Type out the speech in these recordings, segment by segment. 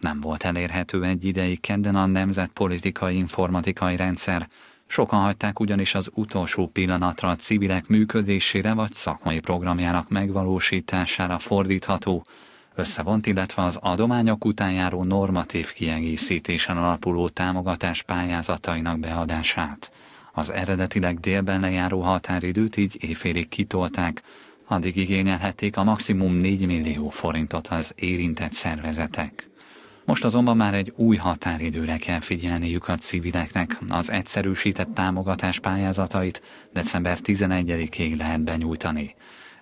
nem volt elérhető egy ideig kedden a nemzetpolitikai informatikai rendszer, Sokan hagyták ugyanis az utolsó pillanatra a civilek működésére vagy szakmai programjának megvalósítására fordítható, összevont, illetve az adományok után járó normatív kiegészítésen alapuló támogatás pályázatainak beadását. Az eredetileg délben lejáró határidőt így éjfélig kitolták, addig igényelhették a maximum 4 millió forintot az érintett szervezetek. Most azonban már egy új határidőre kell figyelniük a civileknek. Az egyszerűsített támogatás pályázatait december 11-ig lehet benyújtani.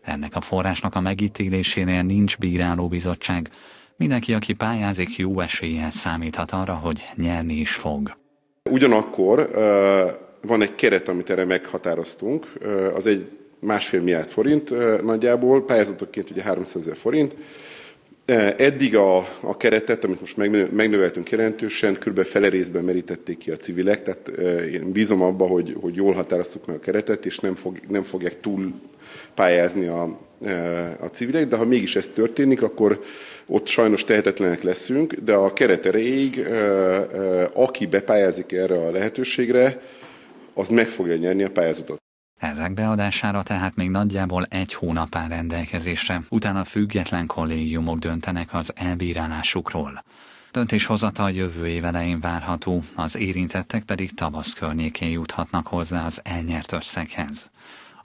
Ennek a forrásnak a megítélésénél nincs bíráló bizottság, Mindenki, aki pályázik, jó eséllyel számíthat arra, hogy nyerni is fog. Ugyanakkor van egy keret, amit erre meghatároztunk. Az egy másfél milliárd forint nagyjából, pályázatokként ugye 300 ezer forint E, eddig a, a keretet, amit most megnöveltünk jelentősen, kb. fele részben merítették ki a civilek, tehát e, én bízom abba, hogy, hogy jól határoztuk meg a keretet, és nem, fog, nem fogják túl pályázni a, e, a civilek, de ha mégis ez történik, akkor ott sajnos tehetetlenek leszünk, de a keret erejéig, aki bepályázik erre a lehetőségre, az meg fogja nyerni a pályázatot. Ezek beadására tehát még nagyjából egy hónap áll rendelkezésre, utána független kollégiumok döntenek az elbírálásukról. a jövő év elején várható, az érintettek pedig tavasz környékén juthatnak hozzá az elnyert összeghez.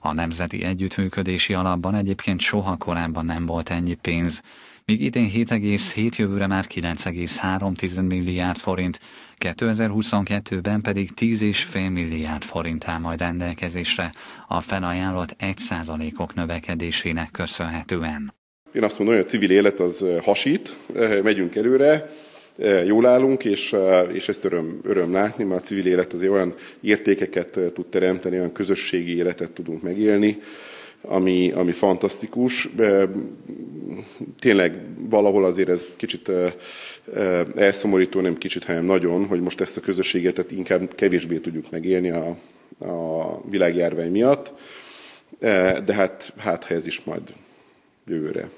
A Nemzeti Együttműködési Alapban egyébként soha korábban nem volt ennyi pénz, míg idén 7,7 jövőre már 9,3 milliárd forint, 2022-ben pedig 10,5 milliárd forint áll majd rendelkezésre a felajánlott 1%-ok növekedésének köszönhetően. Én azt mondom, hogy a civil élet az eh, hasít, eh, megyünk előre, eh, jól állunk, és, és ezt öröm, öröm látni, mert a civil élet azért olyan értékeket tud teremteni, olyan közösségi életet tudunk megélni, ami, ami fantasztikus. Tényleg valahol azért ez kicsit elszomorító, nem kicsit, hanem nagyon, hogy most ezt a közösséget tehát inkább kevésbé tudjuk megélni a, a világjárvány miatt, de hát, hát ha ez is majd jövőre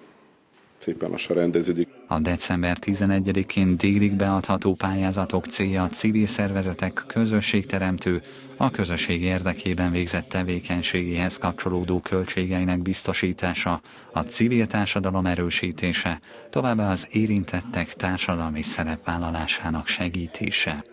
szépen a rendeződik. A december 11-én délig beadható pályázatok célja a civil szervezetek közösségteremtő, a közösség érdekében végzett tevékenységéhez kapcsolódó költségeinek biztosítása, a civil társadalom erősítése, továbbá az érintettek társadalmi szerepvállalásának segítése.